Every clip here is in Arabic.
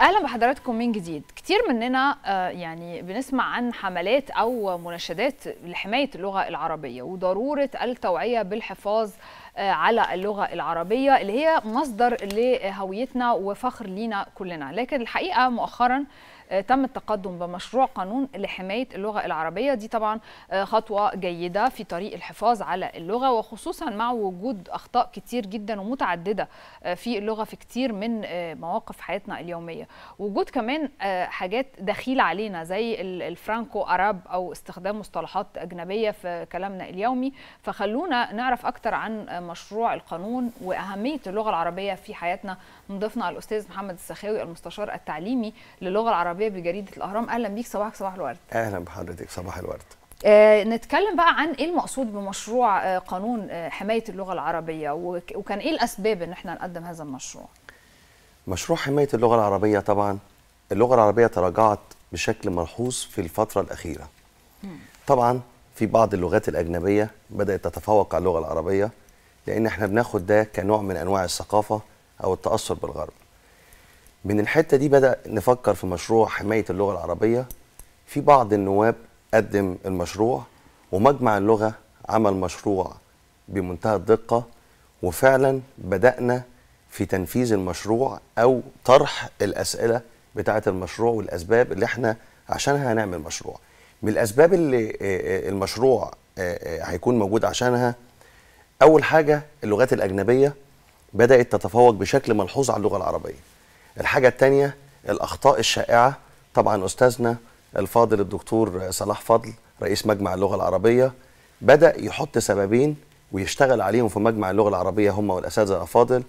اهلا بحضراتكم من جديد كتير مننا آه، يعني بنسمع عن حملات او مناشدات لحمايه اللغه العربيه وضروره التوعيه بالحفاظ آه، على اللغه العربيه اللي هي مصدر لهويتنا وفخر لينا كلنا لكن الحقيقه مؤخرا آه، تم التقدم بمشروع قانون لحماية اللغة العربية دي طبعا آه، خطوة جيدة في طريق الحفاظ على اللغة وخصوصا مع وجود أخطاء كتير جدا ومتعددة آه، في اللغة في كتير من مواقف حياتنا اليومية وجود كمان حاجات دخيلة علينا زي الفرانكو أراب أو استخدام مصطلحات أجنبية في كلامنا اليومي فخلونا نعرف أكتر عن مشروع القانون وأهمية اللغة العربية في حياتنا نضيفنا الأستاذ محمد السخاوي المستشار التعليمي للغة العربية العربيه بجريده الاهرام اهلا بيك صباحك صباح الورد اهلا بحضرتك صباح الورد آه نتكلم بقى عن ايه المقصود بمشروع آه قانون آه حمايه اللغه العربيه وكان ايه الاسباب ان احنا نقدم هذا المشروع مشروع حمايه اللغه العربيه طبعا اللغه العربيه تراجعت بشكل ملحوظ في الفتره الاخيره طبعا في بعض اللغات الاجنبيه بدات تتفوق على اللغه العربيه لان احنا بناخد ده كنوع من انواع الثقافه او التاثر بالغرب من الحته دي بدا نفكر في مشروع حمايه اللغه العربيه في بعض النواب قدم المشروع ومجمع اللغه عمل مشروع بمنتهى الدقه وفعلا بدانا في تنفيذ المشروع او طرح الاسئله بتاعه المشروع والاسباب اللي احنا عشانها هنعمل مشروع من الاسباب اللي المشروع هيكون موجود عشانها اول حاجه اللغات الاجنبيه بدات تتفوق بشكل ملحوظ على اللغه العربيه الحاجه التانية الاخطاء الشائعه طبعا استاذنا الفاضل الدكتور صلاح فضل رئيس مجمع اللغه العربيه بدا يحط سببين ويشتغل عليهم في مجمع اللغه العربيه هم والاساتذه الافاضل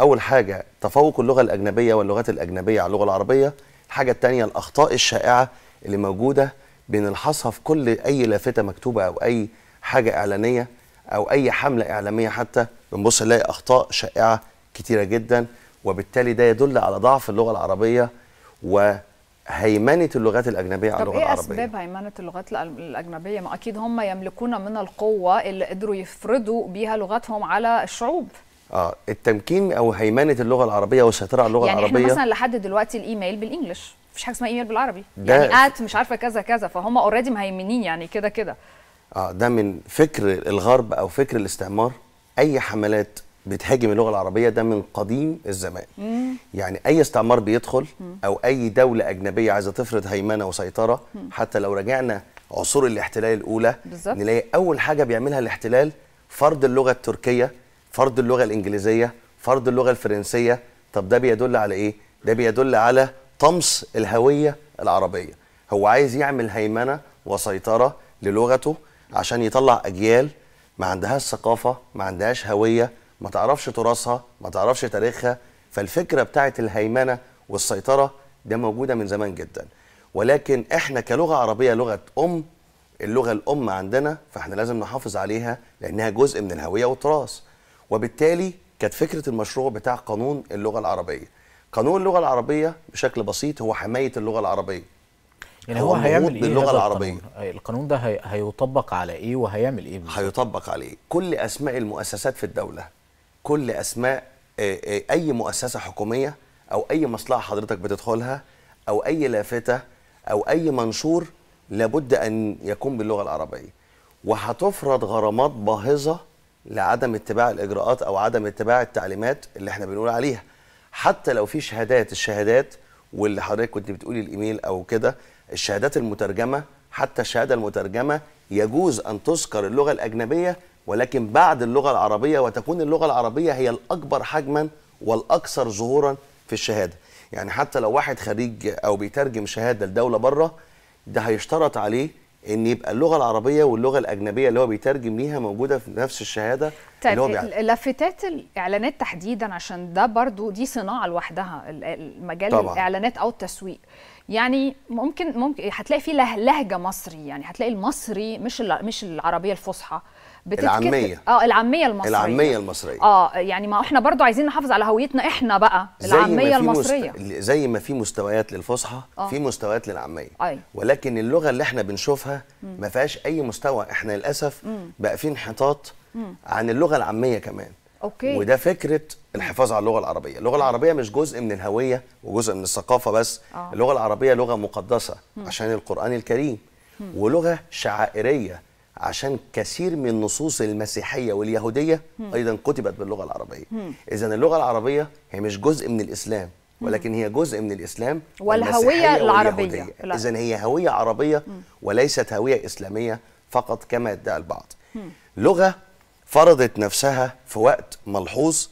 اول حاجه تفوق اللغه الاجنبيه واللغات الاجنبيه على اللغه العربيه الحاجه التانية الاخطاء الشائعه اللي موجوده بنلحظها في كل اي لافته مكتوبه او اي حاجه اعلانيه او اي حمله اعلاميه حتى بنبص نلاقي اخطاء شائعه كتيره جدا وبالتالي ده يدل على ضعف اللغه العربيه وهيمنه اللغات الاجنبيه على اللغه إيه العربيه اسباب هيمنه اللغات الاجنبيه ما اكيد هم يملكون من القوه اللي قدروا يفرضوا بيها لغتهم على الشعوب اه التمكين او هيمنه اللغه العربيه والسيطره على اللغه يعني العربيه يعني احنا مثلا لحد دلوقتي الايميل بالانجلش مفيش حاجه اسمها ايميل بالعربي يعني ات مش عارفه كذا كذا فهم اوريدي مهيمنين يعني كده كده اه ده من فكر الغرب او فكر الاستعمار اي حملات بتهاجم اللغه العربيه ده من قديم الزمان مم. يعني اي استعمار بيدخل مم. او اي دوله اجنبيه عايزه تفرض هيمنه وسيطره مم. حتى لو رجعنا عصور الاحتلال الاولى بالزبط. نلاقي اول حاجه بيعملها الاحتلال فرض اللغه التركيه فرض اللغه الانجليزيه فرض اللغه الفرنسيه طب ده بيدل على ايه ده بيدل على طمس الهويه العربيه هو عايز يعمل هيمنه وسيطره للغته عشان يطلع اجيال ما عندهاش ثقافه ما عندهاش هويه ما تعرفش تراثها ما تعرفش تاريخها فالفكره بتاعه الهيمنه والسيطره ده موجوده من زمان جدا ولكن احنا كلغه عربيه لغه ام اللغه الام عندنا فاحنا لازم نحافظ عليها لانها جزء من الهويه والتراث وبالتالي كانت فكره المشروع بتاع قانون اللغه العربيه قانون اللغه العربيه بشكل بسيط هو حمايه اللغه العربيه يعني هو, هو هيعمل ايه باللغه العربيه القانون, القانون ده هيطبق على ايه وهيعمل ايه هيطبق على ايه كل اسماء المؤسسات في الدوله كل اسماء آه، آه، اي مؤسسه حكوميه او اي مصلحه حضرتك بتدخلها او اي لافته او اي منشور لابد ان يكون باللغه العربيه وهتفرض غرامات باهظه لعدم اتباع الاجراءات او عدم اتباع التعليمات اللي احنا بنقول عليها حتى لو في شهادات الشهادات واللي حضرتك كنت بتقولي الايميل او كده الشهادات المترجمه حتى الشهاده المترجمه يجوز ان تذكر اللغه الاجنبيه ولكن بعد اللغة العربية وتكون اللغة العربية هي الأكبر حجما والأكثر ظهورا في الشهادة يعني حتى لو واحد خريج أو بيترجم شهادة لدولة بره ده هيشترط عليه ان يبقى اللغه العربيه واللغه الاجنبيه اللي هو بيترجم ليها موجوده في نفس الشهاده طيب اللي هو طيب، بيعمل. اللافتات الاعلانات تحديدا عشان ده برضو دي صناعه لوحدها مجال طبعا. الاعلانات او التسويق يعني ممكن ممكن هتلاقي فيه لهجه مصري يعني هتلاقي المصري مش مش العربيه الفصحى بتتكتب العاميه اه العاميه المصريه العاميه المصريه اه يعني ما احنا برضو عايزين نحافظ على هويتنا احنا بقى العاميه المصريه مست... زي ما في مستويات للفصحى آه. في مستويات للعاميه أي. ولكن اللغه اللي احنا بنشوفها ما فيهاش اي مستوى احنا للاسف بقى في انحطاط عن اللغه العاميه كمان أوكي. وده فكره الحفاظ على اللغه العربيه اللغه العربيه مش جزء من الهويه وجزء من الثقافه بس آه. اللغه العربيه لغه مقدسه م. عشان القران الكريم م. ولغه شعائريه عشان كثير من نصوص المسيحيه واليهوديه ايضا كتبت باللغه العربيه اذا اللغه العربيه هي مش جزء من الاسلام ولكن هي جزء من الاسلام والهويه العربيه اذا هي هويه عربيه وليست هويه اسلاميه فقط كما يدعي البعض لغه فرضت نفسها في وقت ملحوظ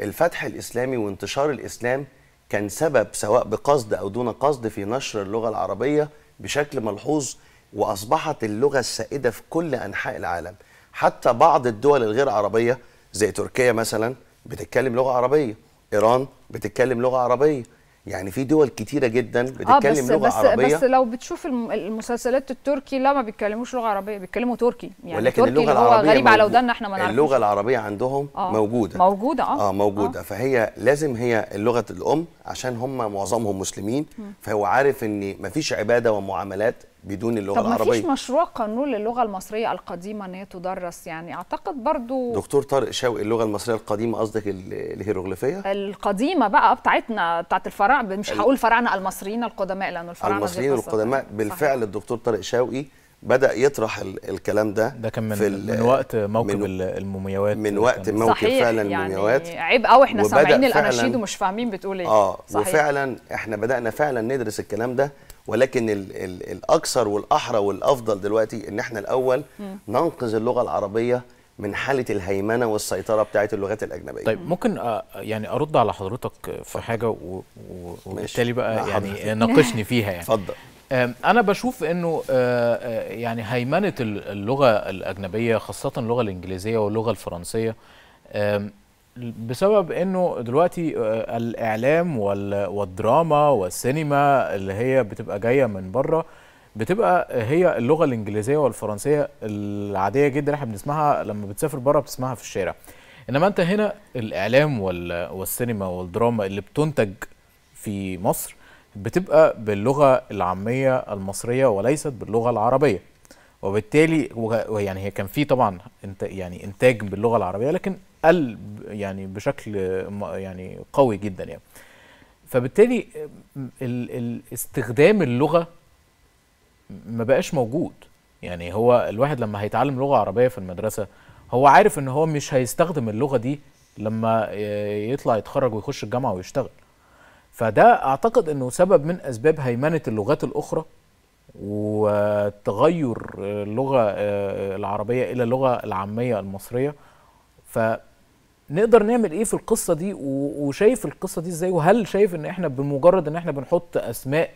الفتح الاسلامي وانتشار الاسلام كان سبب سواء بقصد او دون قصد في نشر اللغه العربيه بشكل ملحوظ واصبحت اللغه السائده في كل انحاء العالم حتى بعض الدول الغير عربيه زي تركيا مثلا بتتكلم لغه عربيه ايران بتتكلم لغه عربيه يعني في دول كتيره جدا آه، بتتكلم آه لغه بس عربيه بس لو بتشوف المسلسلات التركي لا ما بيتكلموش لغه عربيه بيتكلموا تركي يعني ولكن تركي اللغه العربيه غريب على ودنا احنا ما نعرفش اللغه العربيه عندهم آه موجوده موجوده اه, آه موجوده آه فهي لازم هي اللغه الام عشان هم معظمهم مسلمين فهو عارف ان مفيش عباده ومعاملات بدون اللغه طب العربيه طب مشروع قانون للغه المصريه القديمه ان هي تدرس يعني اعتقد برضو دكتور طارق شوقي اللغه المصريه القديمه قصدك الهيروغليفيه القديمه بقى بتاعتنا بتاعت الفراعنه مش هقول فراعنه المصريين القدماء لانه الفراعنه المصريين القدماء بالفعل صحيح. الدكتور طارق شوقي بدا يطرح الكلام ده ده كان من, في من وقت موكب من المومياوات من وقت موكب صحيح فعلا يعني المومياوات عيب قوي احنا سامعين الاناشيد ومش فاهمين بتقول ايه اه صحيح. وفعلا احنا بدانا فعلا ندرس الكلام ده ولكن الـ الـ الاكثر والاحرى والافضل دلوقتي ان احنا الاول ننقذ اللغه العربيه من حاله الهيمنه والسيطره بتاعه اللغات الاجنبيه طيب ممكن آه، يعني ارد على حضرتك في حاجه وبالتالي بقى يعني ناقشني فيها يعني اتفضل انا بشوف انه آه، آه، يعني هيمنه اللغه الاجنبيه خاصه اللغه الانجليزيه واللغه الفرنسيه بسبب انه دلوقتي آه، الاعلام والدراما والسينما اللي هي بتبقى جايه من بره بتبقى هي اللغه الانجليزيه والفرنسيه العاديه جدا احنا بنسمعها لما بتسافر بره بتسمعها في الشارع انما انت هنا الاعلام والسينما والدراما اللي بتنتج في مصر بتبقى باللغه العاميه المصريه وليست باللغه العربيه وبالتالي يعني هي كان في طبعا يعني انتاج باللغه العربيه لكن قل يعني بشكل يعني قوي جدا يعني فبالتالي استخدام اللغه ما بقاش موجود يعني هو الواحد لما هيتعلم لغه عربيه في المدرسه هو عارف ان هو مش هيستخدم اللغه دي لما يطلع يتخرج ويخش الجامعه ويشتغل فده اعتقد انه سبب من اسباب هيمنه اللغات الاخرى وتغير اللغه آه، العربيه الى اللغه العاميه المصريه ف نقدر نعمل ايه في القصه دي وشايف القصه دي ازاي وهل شايف ان احنا بمجرد ان احنا بنحط اسماء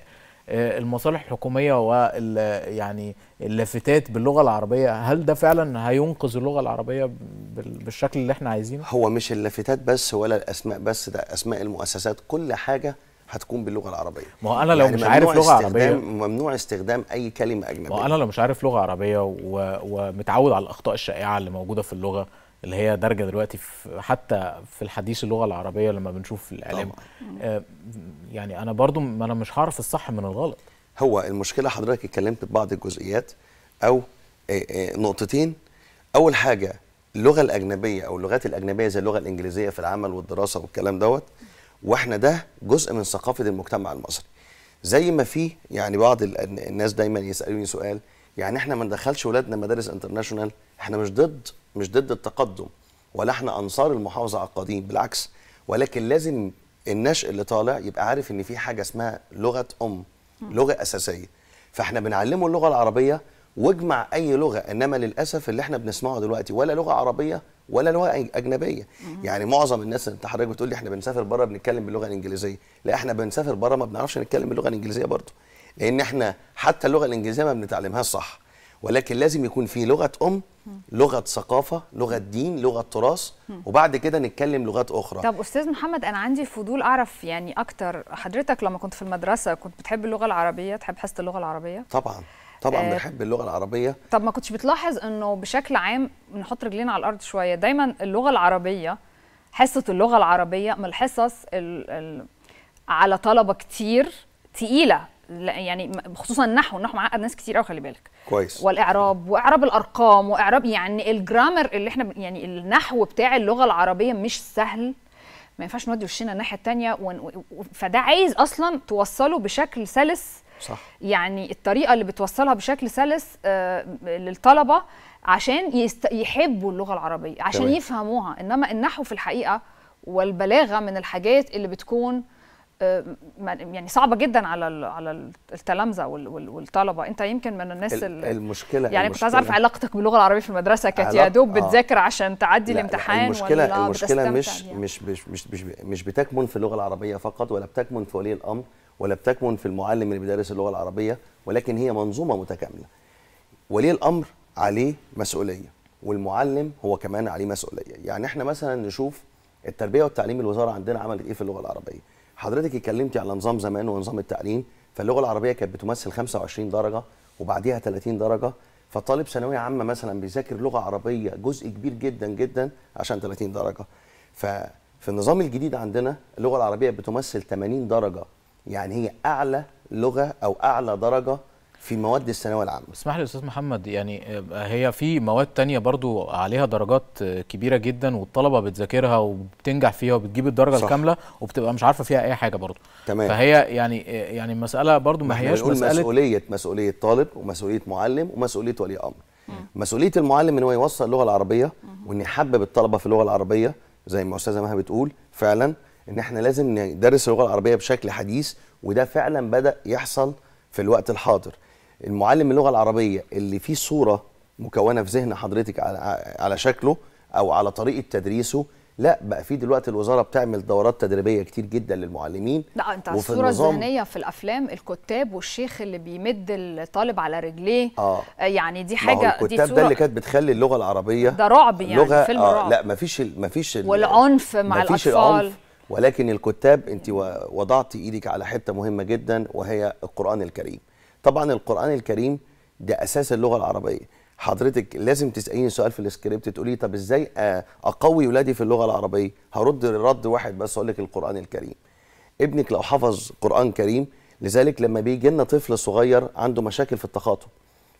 آه، المصالح الحكوميه وال يعني اللافتات باللغه العربيه هل ده فعلا هينقذ اللغه العربيه بالشكل اللي احنا عايزينه هو مش اللافتات بس ولا الاسماء بس ده اسماء المؤسسات كل حاجه هتكون باللغه العربيه ما هو انا لو يعني مش عارف لغه عربيه ممنوع استخدام اي كلمه اجنبيه ما انا لو مش عارف لغه عربيه و... ومتعود على الاخطاء الشائعه اللي موجوده في اللغه اللي هي دارجه دلوقتي في حتى في الحديث اللغه العربيه لما بنشوف الاعلام آه يعني انا برضو ما انا مش هعرف الصح من الغلط هو المشكله حضرتك اتكلمت ببعض الجزئيات او آه، آه، نقطتين اول حاجه اللغه الاجنبيه او اللغات الاجنبيه زي اللغه الانجليزيه في العمل والدراسه والكلام دوت واحنا ده جزء من ثقافه المجتمع المصري زي ما في يعني بعض الناس دايما يسالوني سؤال يعني احنا ما ندخلش ولادنا مدارس انترناشونال احنا مش ضد مش ضد التقدم ولا احنا انصار المحافظه على القديم بالعكس ولكن لازم النشء اللي طالع يبقى عارف ان في حاجه اسمها لغه ام لغه اساسيه فاحنا بنعلمه اللغه العربيه واجمع اي لغه انما للاسف اللي احنا بنسمعه دلوقتي ولا لغه عربيه ولا لغه اجنبيه يعني معظم الناس اللي حضرتك بتقول لي احنا بنسافر بره بنتكلم باللغه الانجليزيه لا احنا بنسافر بره ما بنعرفش نتكلم باللغه الانجليزيه برضه لان احنا حتى اللغه الانجليزيه ما بنتعلمهاش صح ولكن لازم يكون في لغه ام لغه ثقافه لغه دين لغه تراث وبعد كده نتكلم لغات اخرى طب استاذ محمد انا عندي فضول اعرف يعني اكتر حضرتك لما كنت في المدرسه كنت بتحب اللغه العربيه تحب حصه اللغه العربيه طبعا طبعا آه بحب اللغه العربيه طب ما كنتش بتلاحظ انه بشكل عام نحط رجلينا على الارض شويه دايما اللغه العربيه حصه اللغه العربيه من الحصص ال ال على طلبه كتير تقيله يعني خصوصا النحو النحو معقد ناس كتير قوي خلي بالك كويس والاعراب واعراب الارقام واعراب يعني الجرامر اللي احنا يعني النحو بتاع اللغه العربيه مش سهل ما ينفعش نودي وشنا الناحيه الثانيه ون... فده عايز اصلا توصله بشكل سلس صح يعني الطريقه اللي بتوصلها بشكل سلس آه، للطلبه عشان يست... يحبوا اللغه العربيه عشان طبعا. يفهموها انما النحو في الحقيقه والبلاغه من الحاجات اللي بتكون آه، يعني صعبه جدا على على التلامذه والطلبه انت يمكن من الناس المشكله يعني كنت عايز اعرف علاقتك باللغه العربيه في المدرسه كانت يا دوب آه. بتذاكر عشان تعدي الامتحان المشكله ولا المشكله مش, يعني. مش مش مش مش مش بتكمن في اللغه العربيه فقط ولا بتكمن في ولي الامر ولا بتكمن في المعلم اللي بيدرس اللغه العربيه ولكن هي منظومه متكامله ولي الامر عليه مسؤوليه والمعلم هو كمان عليه مسؤوليه يعني احنا مثلا نشوف التربيه والتعليم الوزاره عندنا عملت ايه في اللغه العربيه حضرتك اتكلمتي على نظام زمان ونظام التعليم فاللغه العربيه كانت بتمثل 25 درجه وبعديها 30 درجه فطالب ثانويه عامه مثلا بيذاكر لغه عربيه جزء كبير جدا جدا عشان 30 درجه ففي النظام الجديد عندنا اللغه العربيه بتمثل 80 درجه يعني هي اعلى لغه او اعلى درجه في مواد الثانويه العامه اسمح لي استاذ محمد يعني هي في مواد تانية برضو عليها درجات كبيره جدا والطلبه بتذاكرها وبتنجح فيها وبتجيب الدرجه صح. الكامله وبتبقى مش عارفه فيها اي حاجه برضو تمام فهي يعني يعني المساله برضو ما هياش مساله مسؤوليه مسؤوليه طالب ومسؤوليه معلم ومسؤوليه ولي امر مسؤوليه المعلم ان هو يوصل اللغه العربيه وان يحبب الطلبه في اللغه العربيه زي ما استاذه مها بتقول فعلا ان احنا لازم ندرس اللغه العربيه بشكل حديث وده فعلا بدا يحصل في الوقت الحاضر المعلم اللغه العربيه اللي فيه صوره مكونه في ذهن حضرتك على, شكله او على طريقه تدريسه لا بقى في دلوقتي الوزاره بتعمل دورات تدريبيه كتير جدا للمعلمين لا انت وفي الصوره الذهنيه في الافلام الكتاب والشيخ اللي بيمد الطالب على رجليه آه. آه، يعني دي حاجه الكتاب دي الكتاب ده اللي كانت بتخلي اللغه العربيه ده رعب يعني اللغة فيلم آه رعب لا مفيش ال مفيش ال والعنف مع مفيش الاطفال العنف ولكن الكتاب انت وضعت ايدك على حته مهمه جدا وهي القران الكريم طبعا القران الكريم ده اساس اللغه العربيه حضرتك لازم تساليني سؤال في السكريبت تقولي طب ازاي اقوي ولادي في اللغه العربيه هرد رد واحد بس اقول لك القران الكريم ابنك لو حفظ قران كريم لذلك لما بيجي لنا طفل صغير عنده مشاكل في التخاطب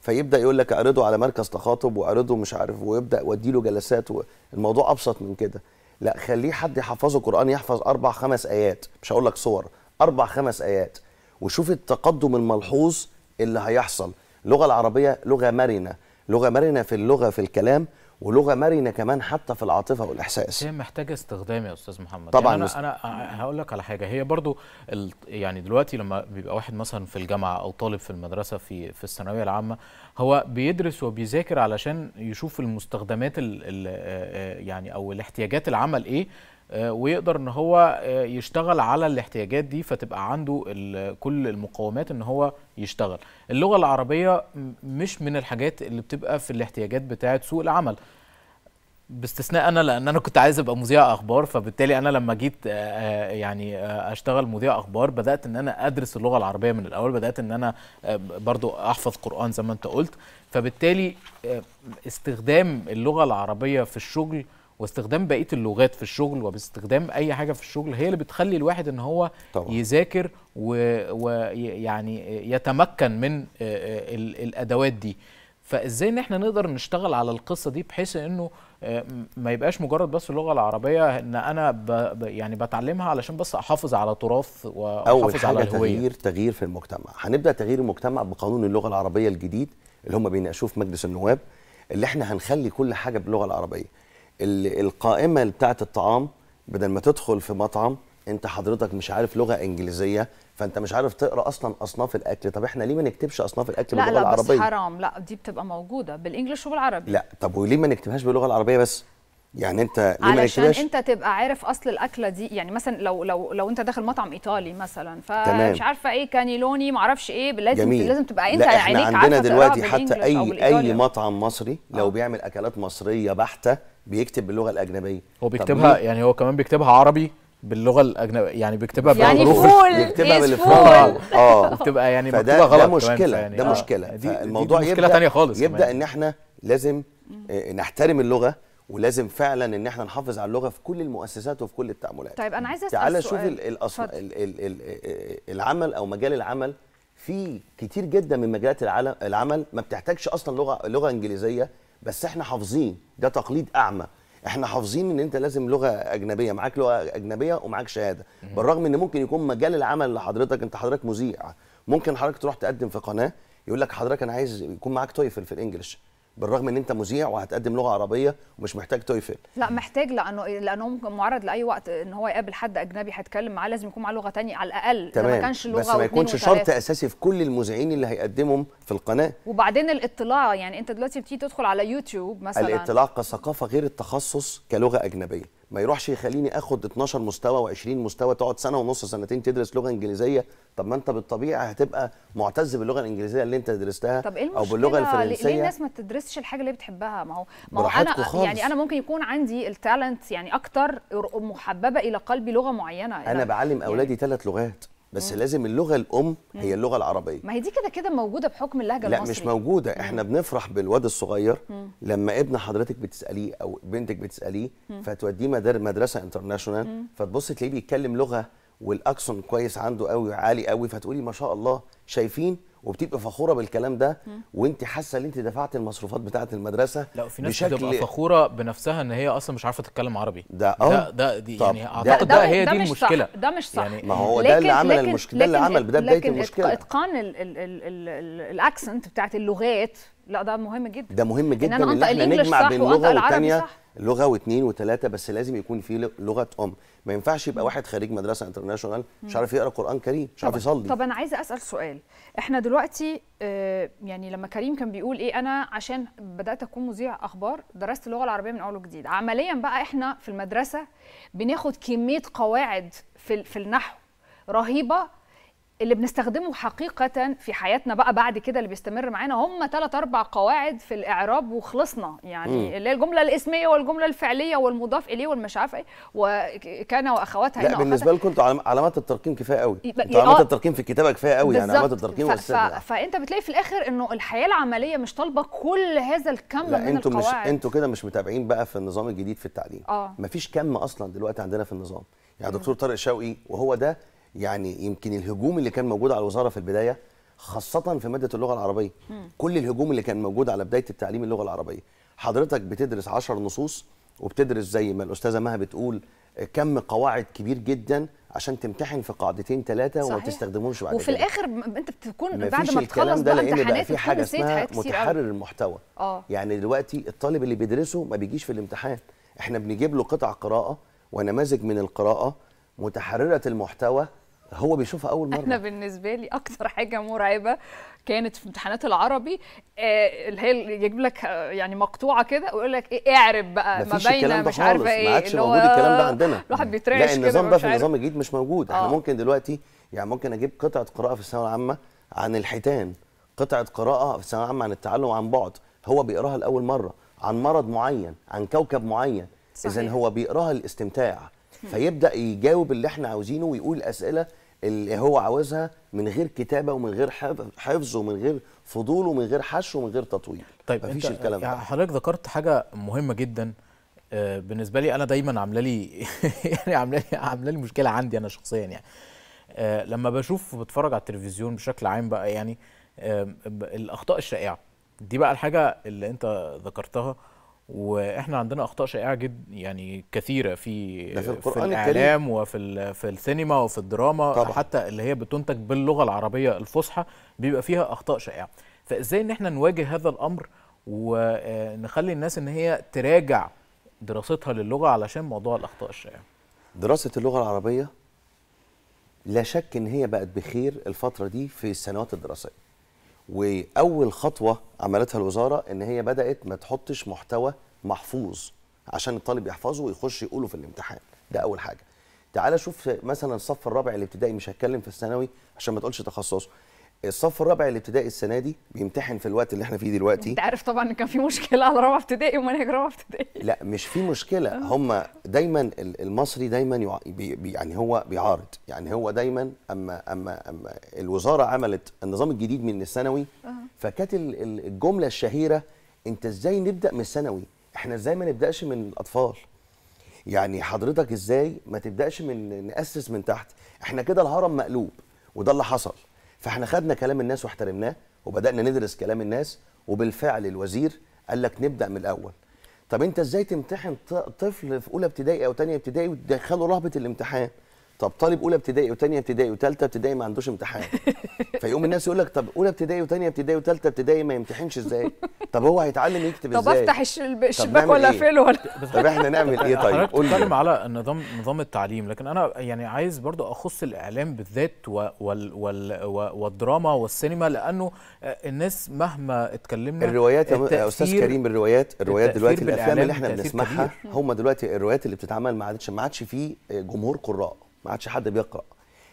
فيبدا يقول لك اعرضه على مركز تخاطب واعرضه مش عارف ويبدا ودي له جلسات الموضوع ابسط من كده لا خليه حد يحفظه قران يحفظ اربع خمس ايات مش هقول لك صور اربع خمس ايات وشوف التقدم الملحوظ اللي هيحصل اللغه العربيه لغه مرنه لغه مرنه في اللغه في الكلام ولغه مرنه كمان حتى في العاطفه والاحساس هي محتاجه استخدام يا استاذ محمد طبعا يعني انا انا هقول لك على حاجه هي برضو ال... يعني دلوقتي لما بيبقى واحد مثلا في الجامعه او طالب في المدرسه في في الثانويه العامه هو بيدرس وبيذاكر علشان يشوف المستخدمات ال... ال... آه، آه، يعني او الاحتياجات العمل ايه آه، ويقدر ان هو آه، يشتغل على الاحتياجات دي فتبقى عنده كل المقومات ان هو يشتغل اللغه العربيه مش من الحاجات اللي بتبقى في الاحتياجات بتاعه سوق العمل باستثناء انا لان انا كنت عايز ابقى مذيع اخبار فبالتالي انا لما جيت آه، يعني اشتغل مذيع اخبار بدات ان انا ادرس اللغه العربيه من الاول بدات ان انا برضو احفظ قران زي ما انت قلت فبالتالي استخدام اللغه العربيه في الشغل واستخدام بقيه اللغات في الشغل وباستخدام اي حاجه في الشغل هي اللي بتخلي الواحد ان هو طبعا. يذاكر ويعني يتمكن من الادوات دي فازاي ان احنا نقدر نشتغل على القصه دي بحيث انه ما يبقاش مجرد بس اللغه العربيه ان انا ب يعني بتعلمها علشان بس احافظ على تراث واحافظ على الهويه تغيير تغيير في المجتمع هنبدا تغيير المجتمع بقانون اللغه العربيه الجديد اللي هم بيناقشوه في مجلس النواب اللي احنا هنخلي كل حاجه باللغه العربيه القائمه بتاعه الطعام بدل ما تدخل في مطعم انت حضرتك مش عارف لغه انجليزيه فانت مش عارف تقرا اصلا اصناف الاكل طب احنا ليه ما نكتبش اصناف الاكل باللغه العربيه لا لا بس حرام لا دي بتبقى موجوده بالانجلش وبالعربي لا طب وليه ما نكتبهاش باللغه العربيه بس يعني انت ليه علشان ما انت تبقى عارف اصل الاكله دي يعني مثلا لو لو لو انت داخل مطعم ايطالي مثلا فمش عارفه ايه كانيلوني ما اعرفش ايه لازم جميل. لازم تبقى انت لا احنا عينيك عندنا دلوقتي حتى اي اي مطعم مصري لو آه. بيعمل اكلات مصريه بحته بيكتب باللغه الاجنبيه هو بيكتبها يعني هو كمان بيكتبها عربي باللغه الاجنبيه يعني بيكتبها يعني فول بيكتبها بالفول اه بتبقى يعني مكتوبه غلط ده مشكله آه. يعني ده مشكله دي الموضوع يبدا مشكله ثانيه خالص يبدا ان احنا لازم آه، نحترم اللغه ولازم فعلا ان احنا نحافظ على اللغه في كل المؤسسات وفي كل التعاملات طيب انا عايز اسال تعالى شوف العمل او مجال العمل في كتير جدا من مجالات العمل ما بتحتاجش اصلا لغه لغه انجليزيه بس احنا حافظين ده تقليد اعمى احنا حافظين ان انت لازم لغه اجنبيه معاك لغه اجنبيه ومعاك شهاده بالرغم ان ممكن يكون مجال العمل لحضرتك انت حضرتك مذيع ممكن حضرتك تروح تقدم في قناه يقول لك حضرتك انا عايز يكون معاك تويفل في الانجليش بالرغم ان انت مذيع وهتقدم لغه عربيه ومش محتاج تويفل لا محتاج لانه لانه ممكن معرض لاي وقت ان هو يقابل حد اجنبي هيتكلم معاه لازم يكون معاه لغه ثانيه على الاقل تمام. ما كانش لغه بس ما يكونش شرط اساسي في كل المذيعين اللي هيقدمهم في القناه وبعدين الاطلاع يعني انت دلوقتي بتيجي تدخل على يوتيوب مثلا الاطلاع كثقافه غير التخصص كلغه اجنبيه ما يروحش يخليني اخد 12 مستوى و20 مستوى تقعد سنه ونص سنتين تدرس لغه انجليزيه طب ما انت بالطبيعه هتبقى معتز باللغه الانجليزيه اللي انت درستها طب إيه او باللغه الفرنسيه ليه الناس ما تدرسش الحاجه اللي بتحبها ما هو ما هو انا يعني خالص. يعني انا ممكن يكون عندي التالنت يعني اكتر محببه الى قلبي لغه معينه انا بعلم يعني اولادي ثلاث يعني لغات بس مم. لازم اللغه الام هي اللغه العربيه ما هي دي كده كده موجوده بحكم اللهجه المصريه لا مش موجوده احنا بنفرح بالواد الصغير مم. لما ابن حضرتك بتساليه او بنتك بتساليه فتوديه مدرسه انترناشونال فتبص تلاقيه بيتكلم لغه والاكسون كويس عنده قوي عالي قوي فتقولي ما شاء الله شايفين وبتبقى فخوره بالكلام ده وانت حاسه ان انت دفعت المصروفات بتاعه المدرسه لا في ناس بشكل... بتبقى فخوره بنفسها ان هي اصلا مش عارفه تتكلم عربي ده ده, اه. ده دي يعني اعتقد ده, ده, ده هي ده دي المشكله صح. ده مش صح يعني ما هو ده اللي عمل المشكله ده اللي عمل ده بدايه المشكله اتقان الاكسنت بتاعت اللغات لا ده مهم جدا ده مهم جدا ان, أن احنا نجمع بين العربي صح لغه واثنين وثلاثه بس لازم يكون في لغه ام ما ينفعش يبقى واحد خريج مدرسه انترناشونال مش عارف يقرا قران كريم مش عارف يصلي طب انا عايزه اسال سؤال احنا دلوقتي آه، يعني لما كريم كان بيقول ايه انا عشان بدات اكون مذيع اخبار درست اللغه العربيه من اول وجديد عمليا بقى احنا في المدرسه بناخد كميه قواعد في في النحو رهيبه اللي بنستخدمه حقيقة في حياتنا بقى بعد كده اللي بيستمر معانا هم ثلاث أربع قواعد في الإعراب وخلصنا يعني م. اللي هي الجملة الاسمية والجملة الفعلية والمضاف إليه والمش عارف إيه وكان وأخواتها لا بالنسبة لكم انتوا علامات الترقيم كفاية قوي انتوا علامات الترقيم في الكتابة كفاية قوي يعني علامات الترقيم ف... ف... فأنت بتلاقي في الآخر إنه الحياة العملية مش طالبة كل هذا الكم لا من انتوا مش انتوا كده مش متابعين بقى في النظام الجديد في التعليم اه مفيش كم أصلا دلوقتي عندنا في النظام يعني دكتور طارق شوقي وهو ده يعني يمكن الهجوم اللي كان موجود على الوزاره في البدايه خاصه في ماده اللغه العربيه مم. كل الهجوم اللي كان موجود على بدايه التعليم اللغه العربيه حضرتك بتدرس 10 نصوص وبتدرس زي ما الاستاذه مها بتقول آه، كم قواعد كبير جدا عشان تمتحن في قاعدتين ثلاثه وما تستخدموش بعد وفي كده. الاخر انت بتكون بعد ما تخلص ده لان بقى في حاجه اسمها متحرر المحتوى آه. يعني دلوقتي الطالب اللي بيدرسه ما بيجيش في الامتحان احنا بنجيب له قطع قراءه ونماذج من القراءه متحرره المحتوى هو بيشوفها اول مره انا بالنسبه لي اكتر حاجه مرعبه كانت في امتحانات العربي آه، اللي هي يجيب لك آه، يعني مقطوعه كده ويقول لك ايه اعرب بقى ما بين مش عارفه ايه ما عادش موجود الكلام ده عندنا الواحد بيترعش لا النظام ده في النظام الجديد مش موجود احنا آه. ممكن دلوقتي يعني ممكن اجيب قطعه قراءه في الثانويه العامه عن الحيتان قطعه قراءه في الثانويه العامه عن التعلم عن بعد هو بيقراها لاول مره عن مرض معين عن كوكب معين اذا هو بيقراها للاستمتاع فيبدا يجاوب اللي احنا عاوزينه ويقول اسئله اللي هو عاوزها من غير كتابه ومن غير حفظ ومن غير فضول ومن غير حش ومن غير تطويل طيب مفيش الكلام ده يعني حضرتك ذكرت حاجه مهمه جدا آه، بالنسبه لي انا دايما عامله لي يعني عامله لي عامله لي مشكله عندي انا شخصيا يعني آه، لما بشوف بتفرج على التلفزيون بشكل عام بقى يعني آه، الاخطاء الشائعه دي بقى الحاجه اللي انت ذكرتها واحنا عندنا اخطاء شائعه جدا يعني كثيره في في, القرآن في الاعلام الكريم. وفي في السينما وفي الدراما طبعا. حتى اللي هي بتنتج باللغه العربيه الفصحى بيبقى فيها اخطاء شائعه فازاي ان احنا نواجه هذا الامر ونخلي آه، الناس ان هي تراجع دراستها للغه علشان موضوع الاخطاء الشائعه دراسه اللغه العربيه لا شك ان هي بقت بخير الفتره دي في السنوات الدراسيه واول خطوه عملتها الوزاره ان هي بدات ما تحطش محتوى محفوظ عشان الطالب يحفظه ويخش يقوله في الامتحان ده اول حاجه تعال شوف مثلا الصف الرابع الابتدائي مش هتكلم في الثانوي عشان ما تقولش تخصصه الصف الرابع الابتدائي السنه دي بيمتحن في الوقت اللي احنا فيه دلوقتي انت عارف طبعا ان كان في مشكله على رابعه ابتدائي ومناهج رابعه ابتدائي لا مش في مشكله آه. هم دايما المصري دايما بي... يعني هو بيعارض يعني هو دايما اما اما اما الوزاره عملت النظام الجديد من الثانوي آه. فكانت الجمله الشهيره انت ازاي نبدا من الثانوي احنا ازاي ما نبداش من الاطفال يعني حضرتك ازاي ما تبداش من ناسس من تحت احنا كده الهرم مقلوب وده اللي حصل فاحنا خدنا كلام الناس واحترمناه وبدانا ندرس كلام الناس وبالفعل الوزير قال لك نبدا من الاول طب انت ازاي تمتحن طفل في اولى ابتدائي او ثانيه ابتدائي وتدخله رهبه الامتحان طب طالب اولى ابتدائي وثانيه ابتدائي وثالثه ابتدائي ما عندوش امتحان فيقوم الناس يقول لك طب اولى ابتدائي وثانيه ابتدائي وثالثه ابتدائي ما يمتحنش ازاي طب هو هيتعلم يكتب ازاي طب افتح الشباك ولا اقفله ولا طب احنا نعمل ايه طيب قول بتتكلم على نظام نظام التعليم لكن انا يعني عايز برضو اخص الاعلام بالذات وال وال والدراما والسينما لانه الناس مهما اتكلمنا الروايات يا استاذ كريم الروايات الروايات دلوقتي الافلام اللي احنا بنسمعها هم دلوقتي الروايات اللي بتتعمل ما عادش ما عادش في آه، جمهور قراء ما عادش حد بيقرا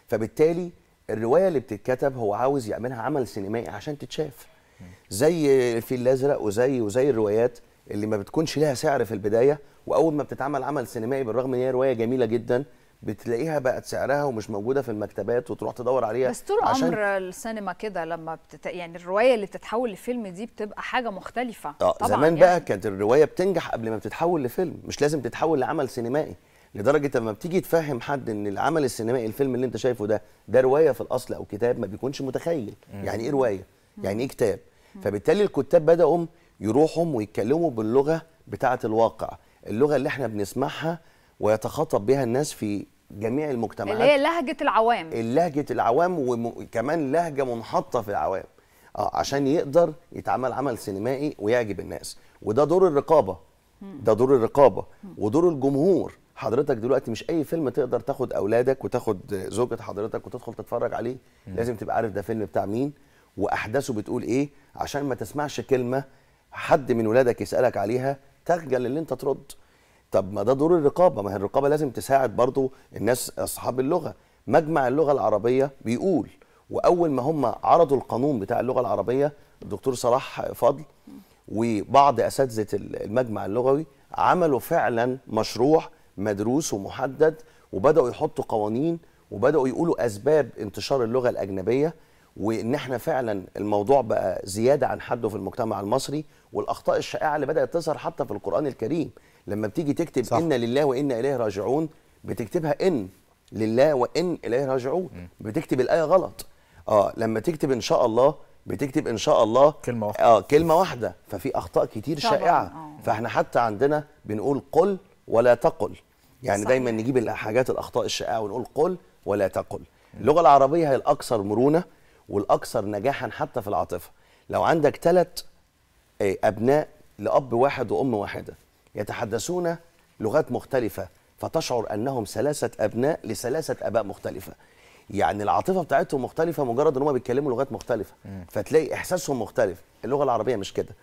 فبالتالي الروايه اللي بتتكتب هو عاوز يعملها عمل سينمائي عشان تتشاف زي الفيل الازرق وزي وزي الروايات اللي ما بتكونش لها سعر في البدايه واول ما بتتعمل عمل سينمائي بالرغم ان هي روايه جميله جدا بتلاقيها بقت سعرها ومش موجوده في المكتبات وتروح تدور عليها بس طول عشان... عمر السينما كده لما بتت... يعني الروايه اللي بتتحول لفيلم دي بتبقى حاجه مختلفه آه طبعا زمان يعني... بقى كانت الروايه بتنجح قبل ما بتتحول لفيلم مش لازم تتحول لعمل سينمائي لدرجه اما بتيجي تفهم حد ان العمل السينمائي الفيلم اللي انت شايفه ده ده روايه في الاصل او كتاب ما بيكونش متخيل يعني ايه روايه يعني ايه كتاب فبالتالي الكتاب بداوا يروحوا ويتكلموا باللغه بتاعه الواقع اللغه اللي احنا بنسمعها ويتخاطب بها الناس في جميع المجتمعات اللي هي لهجه العوام لهجه العوام وكمان لهجه منحطه في العوام اه عشان يقدر يتعمل عمل سينمائي ويعجب الناس وده دور الرقابه ده دور الرقابه ودور الجمهور حضرتك دلوقتي مش اي فيلم تقدر تاخد اولادك وتاخد زوجة حضرتك وتدخل تتفرج عليه لازم تبقى عارف ده فيلم بتاع مين واحداثه بتقول ايه عشان ما تسمعش كلمه حد من ولادك يسالك عليها تخجل ان انت ترد طب ما ده دور الرقابه ما هي الرقابه لازم تساعد برضو الناس اصحاب اللغه مجمع اللغه العربيه بيقول واول ما هم عرضوا القانون بتاع اللغه العربيه الدكتور صلاح فضل وبعض اساتذه المجمع اللغوي عملوا فعلا مشروع مدروس ومحدد وبداوا يحطوا قوانين وبداوا يقولوا اسباب انتشار اللغه الاجنبيه وان احنا فعلا الموضوع بقى زياده عن حده في المجتمع المصري والاخطاء الشائعه اللي بدات تظهر حتى في القران الكريم لما بتيجي تكتب صح. انا لله وانا اليه راجعون بتكتبها ان لله وان اليه راجعون بتكتب الايه غلط اه لما تكتب ان شاء الله بتكتب ان شاء الله كلمه واحده اه كلمه واحده ففي اخطاء كتير شائعه آه. فاحنا حتى عندنا بنقول قل ولا تقل يعني صحيح. دايما نجيب الحاجات الاخطاء الشائعه ونقول قل ولا تقل اللغه العربيه هي الاكثر مرونه والاكثر نجاحا حتى في العاطفه لو عندك ثلاث آه، ابناء لاب واحد وام واحده يتحدثون لغات مختلفه فتشعر انهم ثلاثه ابناء لثلاثه اباء مختلفه يعني العاطفه بتاعتهم مختلفه مجرد ان هم بيتكلموا لغات مختلفه فتلاقي احساسهم مختلف اللغه العربيه مش كده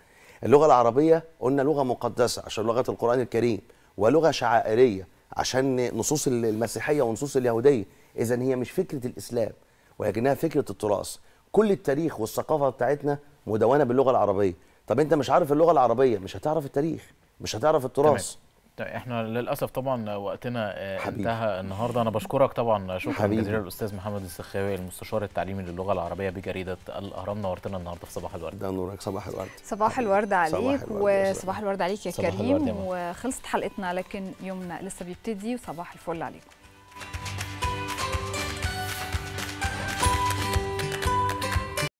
اللغه العربيه قلنا لغه مقدسه عشان لغه القران الكريم ولغه شعائريه عشان نصوص المسيحيه ونصوص اليهوديه اذا هي مش فكره الاسلام ولكنها فكره التراث كل التاريخ والثقافه بتاعتنا مدونه باللغه العربيه طب انت مش عارف اللغه العربيه مش هتعرف التاريخ مش هتعرف التراث طيب احنا للاسف طبعا وقتنا آه، حبيب. انتهى النهارده انا بشكرك طبعا شكرا جزيلا الاستاذ محمد السخاوي المستشار التعليمي للغه العربيه بجريده الاهرام نورتنا النهارده في صباح الورد ده نورك صباح الورد صباح الورد عليك وصباح الورد عليك يا كريم وخلصت حلقتنا لكن يومنا لسه بيبتدي وصباح الفل عليكم